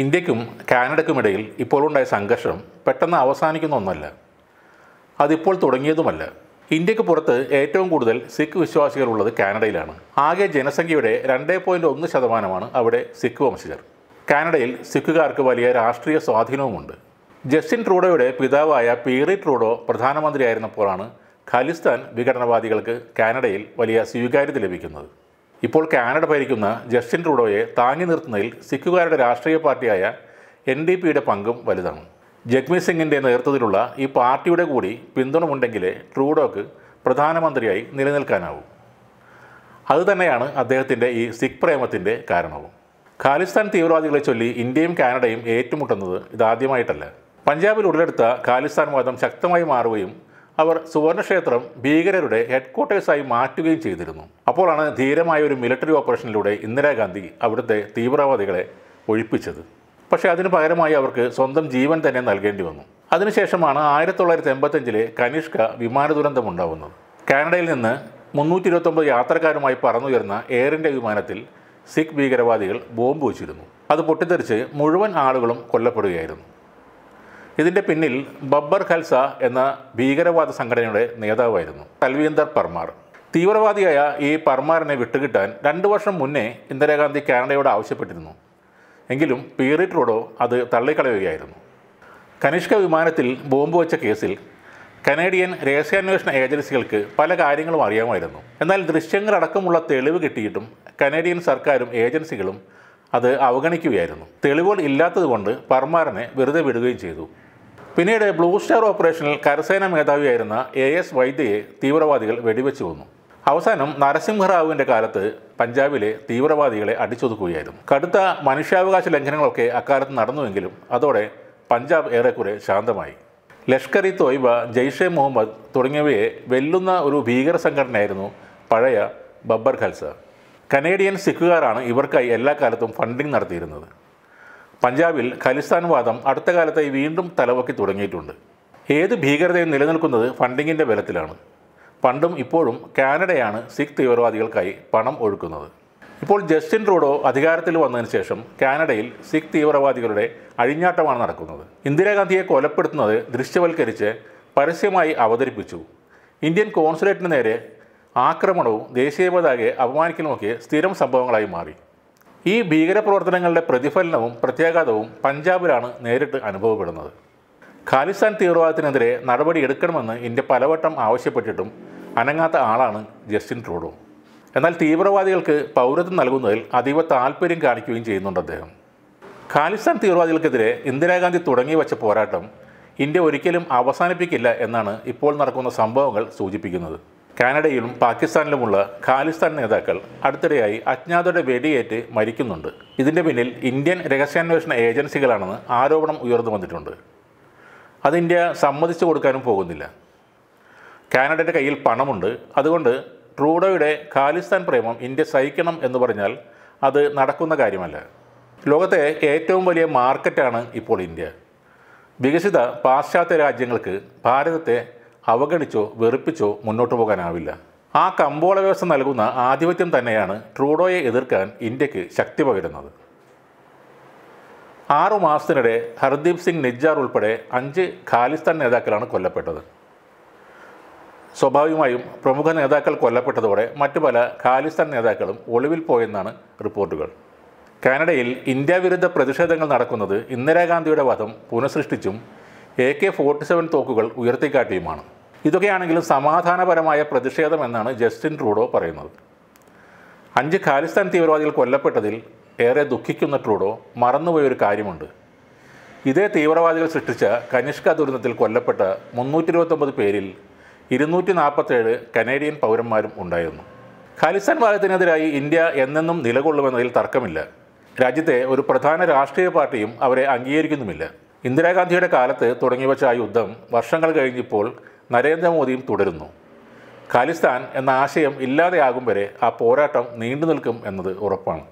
ഇന്ത്യക്കും ഇടയിൽ ഇപ്പോഴുണ്ടായ സംഘർഷം പെട്ടെന്ന് അവസാനിക്കുന്ന ഒന്നല്ല അതിപ്പോൾ തുടങ്ങിയതുമല്ല ഇന്ത്യക്ക് പുറത്ത് ഏറ്റവും കൂടുതൽ സിഖ് ഉള്ളത് കാനഡയിലാണ് ആകെ ജനസംഖ്യയുടെ രണ്ടേ പോയിൻ്റ് ഒന്ന് ശതമാനമാണ് അവിടെ സിഖ് വംശജർ കാനഡയിൽ സിഖുകാർക്ക് വലിയ രാഷ്ട്രീയ സ്വാധീനവുമുണ്ട് ജസ്റ്റിൻ ട്രൂഡോയുടെ പിതാവായ പീറി ട്രൂഡോ പ്രധാനമന്ത്രിയായിരുന്നപ്പോഴാണ് ഖാലിസ്ഥാൻ വിഘടനവാദികൾക്ക് കാനഡയിൽ വലിയ സ്വീകാര്യത ലഭിക്കുന്നത് ഇപ്പോൾ കാനഡ ഭരിക്കുന്ന ജസ്റ്റിൻ ട്രൂഡോയെ താങ്ങി നിർത്തുന്നതിൽ സിഖുകാരുടെ രാഷ്ട്രീയ പാർട്ടിയായ എൻ ഡി പിയുടെ പങ്കും വലുതാണ് ജഗ്മീത് സിംഗിൻ്റെ നേതൃത്വത്തിലുള്ള ഈ പാർട്ടിയുടെ കൂടി പിന്തുണമുണ്ടെങ്കിലേ ട്രൂഡോക്ക് പ്രധാനമന്ത്രിയായി നിലനിൽക്കാനാവൂ അതുതന്നെയാണ് അദ്ദേഹത്തിൻ്റെ ഈ സിഖ് പ്രേമത്തിൻ്റെ കാരണവും ഖാലിസ്ഥാൻ തീവ്രവാദികളെ ചൊല്ലി ഇന്ത്യയും കാനഡയും ഏറ്റുമുട്ടുന്നത് ഇതാദ്യമായിട്ടല്ല പഞ്ചാബിൽ ഉടലെടുത്ത ഖാലിസ്ഥാൻ വാദം ശക്തമായി മാറുകയും അവർ സുവർണക്ഷേത്രം ഭീകരരുടെ ഹെഡ്ക്വാർട്ടേഴ്സായി മാറ്റുകയും ചെയ്തിരുന്നു അപ്പോഴാണ് ധീരമായ ഒരു മിലിറ്ററി ഓപ്പറേഷനിലൂടെ ഇന്ദിരാഗാന്ധി അവിടുത്തെ തീവ്രവാദികളെ ഒഴിപ്പിച്ചത് പക്ഷേ അതിന് പകരമായി അവർക്ക് സ്വന്തം ജീവൻ തന്നെ നൽകേണ്ടി വന്നു അതിനുശേഷമാണ് ആയിരത്തി തൊള്ളായിരത്തി എൺപത്തഞ്ചിലെ കനിഷ്ക വിമാന ദുരന്തമുണ്ടാവുന്നത് കാനഡയിൽ നിന്ന് മുന്നൂറ്റി ഇരുപത്തൊമ്പത് യാത്രക്കാരുമായി പറന്നുയർന്ന എയർ ഇന്ത്യ വിമാനത്തിൽ സിഖ് ഭീകരവാദികൾ ബോംബ് വെച്ചിരുന്നു അത് പൊട്ടിത്തെറിച്ച് മുഴുവൻ ആളുകളും കൊല്ലപ്പെടുകയായിരുന്നു ഇതിൻ്റെ പിന്നിൽ ബബ്ബർ ഖൽസ എന്ന ഭീകരവാദ സംഘടനയുടെ നേതാവായിരുന്നു തൽവീന്ദർ പർമാർ തീവ്രവാദിയായ ഈ പർമാറിനെ വിട്ടുകിട്ടാൻ രണ്ട് വർഷം മുന്നേ ഇന്ദിരാഗാന്ധി കാനഡയോട് ആവശ്യപ്പെട്ടിരുന്നു എങ്കിലും പീറിറ്റ് റോഡോ അത് തള്ളിക്കളയുകയായിരുന്നു കനിഷ്ക വിമാനത്തിൽ ബോംബ് വെച്ച കേസിൽ കനേഡിയൻ രഹസ്യാന്വേഷണ ഏജൻസികൾക്ക് പല കാര്യങ്ങളും അറിയാമായിരുന്നു എന്നാൽ ദൃശ്യങ്ങളടക്കമുള്ള തെളിവ് കിട്ടിയിട്ടും കനേഡിയൻ സർക്കാരും ഏജൻസികളും അത് അവഗണിക്കുകയായിരുന്നു തെളിവുകൾ ഇല്ലാത്തതുകൊണ്ട് പർമാറിനെ വെറുതെ വിടുകയും ചെയ്തു പിന്നീട് ബ്ലൂ സ്റ്റാർ ഓപ്പറേഷനിൽ കരസേന മേധാവിയായിരുന്ന എ എസ് വൈദ്യയെ തീവ്രവാദികൾ വെടിവെച്ചു കൊന്നു അവസാനം നരസിംഹറാവുവിൻ്റെ കാലത്ത് പഞ്ചാബിലെ തീവ്രവാദികളെ അടിച്ചൊതുക്കുകയായിരുന്നു കടുത്ത മനുഷ്യാവകാശ ലംഘനങ്ങളൊക്കെ അക്കാലത്ത് നടന്നുവെങ്കിലും അതോടെ പഞ്ചാബ് ഏറെക്കുറെ ശാന്തമായി ലഷ്കർ ഇ തോയ്ബ ജെയ്ഷെ മുഹമ്മദ് തുടങ്ങിയവയെ വെല്ലുന്ന ഒരു ഭീകര സംഘടനയായിരുന്നു പഴയ ബബ്ബർ ഖൽസ കനേഡിയൻ സിഖുകാരാണ് ഇവർക്കായി എല്ലാ കാലത്തും ഫണ്ടിംഗ് നടത്തിയിരുന്നത് പഞ്ചാബിൽ ഖലിസ്ഥാൻവാദം അടുത്ത കാലത്തായി വീണ്ടും തലവക്കി തുടങ്ങിയിട്ടുണ്ട് ഏത് ഭീകരതയും നിലനിൽക്കുന്നത് ഫണ്ടിങ്ങിൻ്റെ ബലത്തിലാണ് പണ്ടും ഇപ്പോഴും കാനഡയാണ് സിഖ് തീവ്രവാദികൾക്കായി പണം ഒഴുക്കുന്നത് ഇപ്പോൾ ജസ്റ്റിൻ ട്രൂഡോ അധികാരത്തിൽ വന്നതിന് ശേഷം കാനഡയിൽ സിഖ് തീവ്രവാദികളുടെ അഴിഞ്ഞാട്ടമാണ് നടക്കുന്നത് ഇന്ദിരാഗാന്ധിയെ കൊലപ്പെടുത്തുന്നത് ദൃശ്യവൽക്കരിച്ച് പരസ്യമായി അവതരിപ്പിച്ചു ഇന്ത്യൻ കോൺസുലേറ്റിന് നേരെ ആക്രമണവും ദേശീയ പതാകയെ അപമാനിക്കലുമൊക്കെ സ്ഥിരം സംഭവങ്ങളായി മാറി ഈ ഭീകരപ്രവർത്തനങ്ങളുടെ പ്രതിഫലനവും പ്രത്യാഘാതവും പഞ്ചാബിലാണ് നേരിട്ട് അനുഭവപ്പെടുന്നത് ഖാലിസ്ഥാൻ തീവ്രവാദത്തിനെതിരെ നടപടി എടുക്കണമെന്ന് ഇന്ത്യ പലവട്ടം ആവശ്യപ്പെട്ടിട്ടും അനങ്ങാത്ത ആളാണ് ജസ്റ്റിൻ ട്രൂഡോ എന്നാൽ തീവ്രവാദികൾക്ക് പൗരത്വം നൽകുന്നതിൽ അതീവ താല്പര്യം കാണിക്കുകയും ചെയ്യുന്നുണ്ട് അദ്ദേഹം ഖാലിസ്ഥാൻ തീവ്രവാദികൾക്കെതിരെ ഇന്ദിരാഗാന്ധി തുടങ്ങി വച്ച പോരാട്ടം ഇന്ത്യ ഒരിക്കലും അവസാനിപ്പിക്കില്ല എന്നാണ് ഇപ്പോൾ നടക്കുന്ന സംഭവങ്ങൾ സൂചിപ്പിക്കുന്നത് കാനഡയിലും പാകിസ്ഥാനിലുമുള്ള ഖാലിസ്ഥാൻ നേതാക്കൾ അടുത്തിടെയായി അജ്ഞാതരുടെ വെടിയേറ്റ് മരിക്കുന്നുണ്ട് ഇതിൻ്റെ പിന്നിൽ ഇന്ത്യൻ രഹസ്യാന്വേഷണ ഏജൻസികളാണെന്ന് ആരോപണം ഉയർന്നു വന്നിട്ടുണ്ട് അത് ഇന്ത്യ സമ്മതിച്ചു കൊടുക്കാനും പോകുന്നില്ല കാനഡയുടെ കയ്യിൽ പണമുണ്ട് അതുകൊണ്ട് ട്രൂഡോയുടെ ഖാലിസ്ഥാൻ പ്രേമം ഇന്ത്യ സഹിക്കണം എന്ന് പറഞ്ഞാൽ അത് നടക്കുന്ന കാര്യമല്ല ലോകത്തെ ഏറ്റവും വലിയ മാർക്കറ്റാണ് ഇപ്പോൾ ഇന്ത്യ വികസിത പാശ്ചാത്യ രാജ്യങ്ങൾക്ക് ഭാരതത്തെ അവഗണിച്ചോ വെറുപ്പിച്ചോ മുന്നോട്ട് പോകാനാവില്ല ആ കമ്പോള വ്യവസ്ഥ നൽകുന്ന ആധിപത്യം തന്നെയാണ് ട്രൂഡോയെ എതിർക്കാൻ ഇന്ത്യക്ക് ശക്തി പകരുന്നത് ആറു മാസത്തിനിടെ ഹർദീപ് സിംഗ് നിജ്ജാർ ഉൾപ്പെടെ അഞ്ച് ഖാലിസ്ഥാൻ നേതാക്കളാണ് കൊല്ലപ്പെട്ടത് സ്വാഭാവികമായും പ്രമുഖ നേതാക്കൾ കൊല്ലപ്പെട്ടതോടെ മറ്റു പല ഖാലിസ്ഥാൻ നേതാക്കളും ഒളിവിൽ പോയെന്നാണ് റിപ്പോർട്ടുകൾ കാനഡയിൽ ഇന്ത്യ വിരുദ്ധ പ്രതിഷേധങ്ങൾ നടക്കുന്നത് ഇന്ദിരാഗാന്ധിയുടെ വധം പുനഃസൃഷ്ടിച്ചും എ കെ ഫോർട്ടി സെവൻ തോക്കുകൾ ഉയർത്തിക്കാട്ടിയുമാണ് ഇതൊക്കെയാണെങ്കിലും സമാധാനപരമായ പ്രതിഷേധമെന്നാണ് എന്നാണ് ജസ്റ്റിൻ ട്രൂഡോ പറയുന്നത് അഞ്ച് ഖാലിസ്ഥാൻ തീവ്രവാദികൾ കൊല്ലപ്പെട്ടതിൽ ഏറെ ദുഃഖിക്കുന്ന ട്രൂഡോ മറന്നുപോയൊരു കാര്യമുണ്ട് ഇതേ തീവ്രവാദികൾ സൃഷ്ടിച്ച കനിഷ്ക ദുരന്തത്തിൽ കൊല്ലപ്പെട്ട മുന്നൂറ്റി ഇരുപത്തൊമ്പത് പേരിൽ ഇരുന്നൂറ്റി നാൽപ്പത്തേഴ് കനേഡിയൻ പൗരന്മാരും ഉണ്ടായിരുന്നു ഖാലിസ്ഥാൻ വാദത്തിനെതിരായി ഇന്ത്യ എന്നെന്നും നിലകൊള്ളുമെന്നതിൽ തർക്കമില്ല രാജ്യത്തെ ഒരു പ്രധാന രാഷ്ട്രീയ പാർട്ടിയും അവരെ അംഗീകരിക്കുന്നുമില്ല ഇന്ദിരാഗാന്ധിയുടെ കാലത്ത് വെച്ച ആ യുദ്ധം വർഷങ്ങൾ കഴിഞ്ഞിപ്പോൾ നരേന്ദ്രമോദിയും തുടരുന്നു ഖാലിസ്ഥാൻ എന്ന ആശയം ഇല്ലാതെയാകും വരെ ആ പോരാട്ടം നീണ്ടു നിൽക്കും എന്നത് ഉറപ്പാണ്